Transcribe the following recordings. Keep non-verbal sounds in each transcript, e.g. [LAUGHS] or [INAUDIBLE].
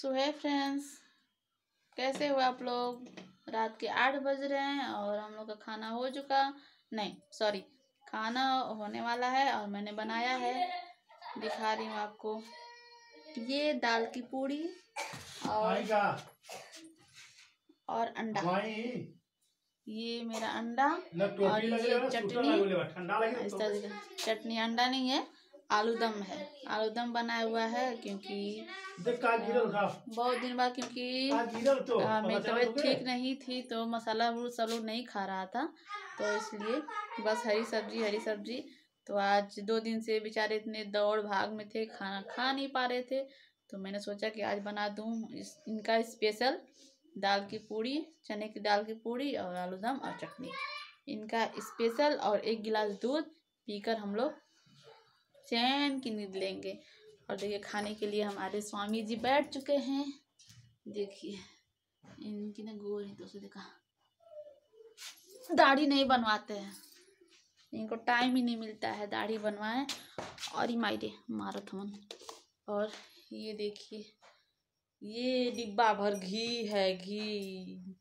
सो है फ्रेंड्स कैसे हुए आप लोग रात के आठ बज रहे हैं और हम लोग का खाना हो चुका नहीं सॉरी खाना होने वाला है और मैंने बनाया है दिखा रही हूँ आपको ये दाल की पूड़ी और और अंडा ये मेरा अंडा और ये चटनी हाँ, इस तरह चटनी अंडा नहीं है आलूदम है आलू दम बनाया हुआ है क्योंकि बहुत दिन बाद क्योंकि तो। हाँ, मेरी तबीयत ठीक नहीं थी तो मसाला सब लोग नहीं खा रहा था तो इसलिए बस हरी सब्जी हरी सब्जी तो आज दो दिन से बेचारे इतने दौड़ भाग में थे खाना खा नहीं पा रहे थे तो मैंने सोचा कि आज बना दूँ इस इनका स्पेशल दाल की पूड़ी चने की दाल की पूड़ी और आलू दम और चटनी इनका स्पेशल और एक गिलास दूध पीकर हम लोग चैन की नींद लेंगे और देखिए खाने के लिए हमारे स्वामी जी बैठ चुके हैं देखिए इनकी ना गोल ही तो उसे देखा दाढ़ी नहीं बनवाते हैं इनको टाइम ही नहीं मिलता है दाढ़ी बनवाएं और ही मायरे मारत और ये देखिए ये डिब्बा भर घी है घी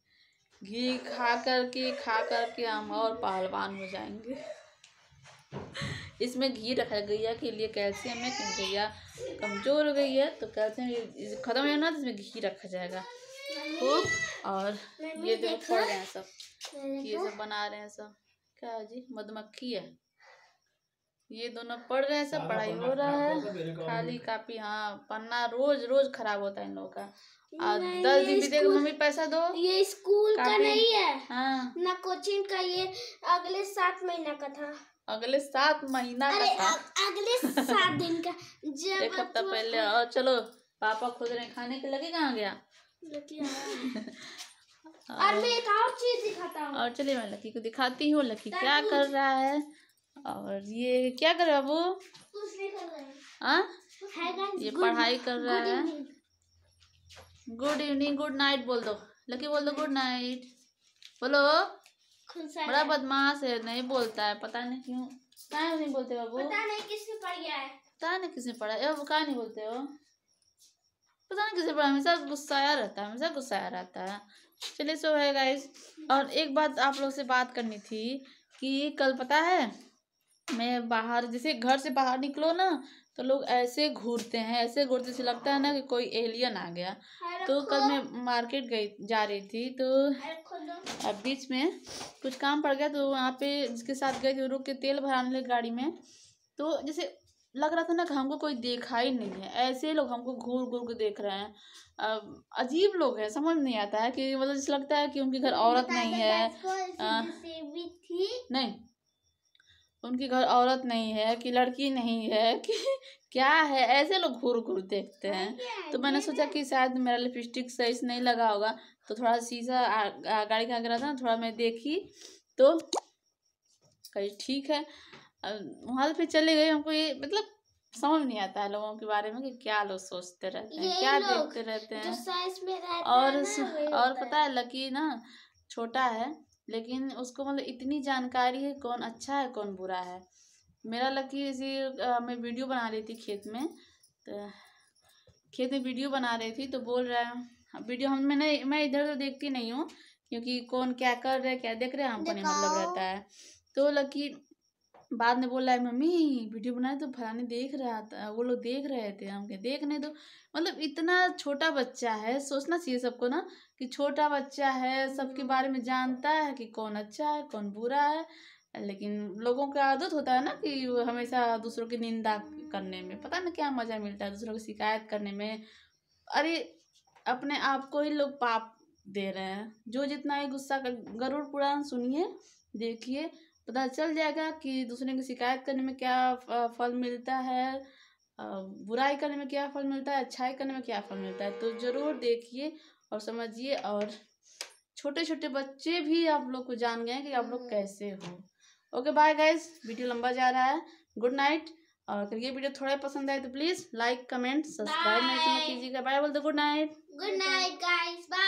घी खा करके खा करके हम और पहलवान हो जाएंगे इसमें घी रखा गया के लिए कैल्शियम है क्योंकि गैया कमज़ोर हो गई है तो कैल्शियम ख़त्म हो जाना तो इसमें घी रखा जाएगा खूब और ये जो फोड़ रहे हैं सब ये सब बना रहे हैं सब क्या जी मधुमक्खी है ये दोनों पढ़ रहे हैं सब पढ़ाई हो रहा है खाली कापी हाँ पन्ना रोज रोज खराब होता है इन लोगों का और दस दिन भी देखो मम्मी पैसा दो ये स्कूल का नहीं है हाँ। ना कोचिंग का ये अगले सात महीना का था अगले सात महीना अरे का अगले सात दिन का जब एक हफ्ता पहले और चलो पापा खुद रहे खाने के लगे कहाँ गया [LAUGHS] हाँ। और मैं एक और चीज दिखाता हूँ और चलिए मैं लकी को दिखाती हूँ लकी क्या कर रहा है और ये क्या कर रहा है वो ये पढ़ाई कर रहा है गुड इवनिंग गुड नाइट बोल दो लकी बोल दो गुड नाइट बोलो बड़ा बदमाश है नहीं बोलता है पता नहीं क्यों कहा नहीं बोलते बाबू पता नहीं किसने पढ़ गया है पता नहीं किसने पढ़ा है कहा नहीं बोलते हो पता नहीं किसने पढ़ा हमेशा गुस्साया रहता है हमेशा गुस्साया रहता है चलिए सो है गाइस और एक बात आप लोग से बात करनी थी कि कल पता है मैं बाहर जैसे घर से बाहर निकलो ना तो लोग ऐसे घूरते हैं ऐसे घूरते से लगता है ना कि कोई एलियन आ गया तो कल मैं मार्केट गई जा रही थी तो, तो अब बीच में कुछ काम पड़ गया तो वहाँ पे जिसके साथ गए थे रुक के तेल भराने लगे गाड़ी में तो जैसे लग रहा था ना कि हमको कोई देखा ही नहीं है ऐसे लोग हमको घूर घूर के देख रहे हैं अजीब लोग हैं समझ नहीं आता है कि मतलब जैसे लगता है कि उनके घर औरत नहीं है हाँ। नहीं उनके घर औरत नहीं है कि लड़की नहीं है कि [LAUGHS] क्या है ऐसे लोग घूर घूर देखते हैं हाँ हाँ तो मैंने सोचा कि शायद मेरा लिपस्टिक सही से नहीं लगा होगा तो थोड़ा शीशा गाड़ी का गिरा रहा था थोड़ा मैं देखी तो कही ठीक है वहाँ पे चले गए हमको ये मतलब समझ नहीं आता है लोगों के बारे में कि क्या लोग सोचते रहते हैं क्या देखते रहते हैं और और पता है लकी ना छोटा है लेकिन उसको मतलब इतनी जानकारी है कौन अच्छा है कौन बुरा है मेरा लकी इसी मैं वीडियो बना रही थी खेत में तो खेत में वीडियो बना रही थी तो बोल रहा है वीडियो हम मैंने मैं इधर तो देखती नहीं हूँ क्योंकि कौन क्या कर रहा है क्या देख रहे हैं हमको नहीं मतलब रहता है तो लकी बाद में बोल रहा है मम्मी वीडियो बनाए तो फलाने देख रहा था वो लोग देख रहे थे हम कह देखने दो मतलब इतना छोटा बच्चा है सोचना चाहिए सबको ना कि छोटा बच्चा है सबके हम्म। बारे में जानता है कि कौन अच्छा है कौन बुरा है लेकिन लोगों का आदत होता है ना कि हमेशा दूसरों की निंदा करने में पता ना क्या मज़ा मिलता है दूसरों की शिकायत करने में अरे अपने आप को ही लोग पाप दे रहे हैं जो जितना ही गुस्सा कर गरुड़ पुराण सुनिए देखिए पता चल जाएगा कि दूसरे की शिकायत करने में क्या फल मिलता है बुराई करने में क्या फल मिलता है अच्छाई करने में क्या फल मिलता है तो ज़रूर देखिए और समझिए और छोटे छोटे बच्चे भी आप लोग को जान गए कि आप लोग हम्म। कैसे हो ओके बाय गाइज वीडियो लंबा जा रहा है गुड नाइट और अगर ये वीडियो थोड़ा पसंद आए तो प्लीज़ लाइक कमेंट सब्सक्राइब नहीं तो कीजिएगा बाय बोल दो good night good night guys bye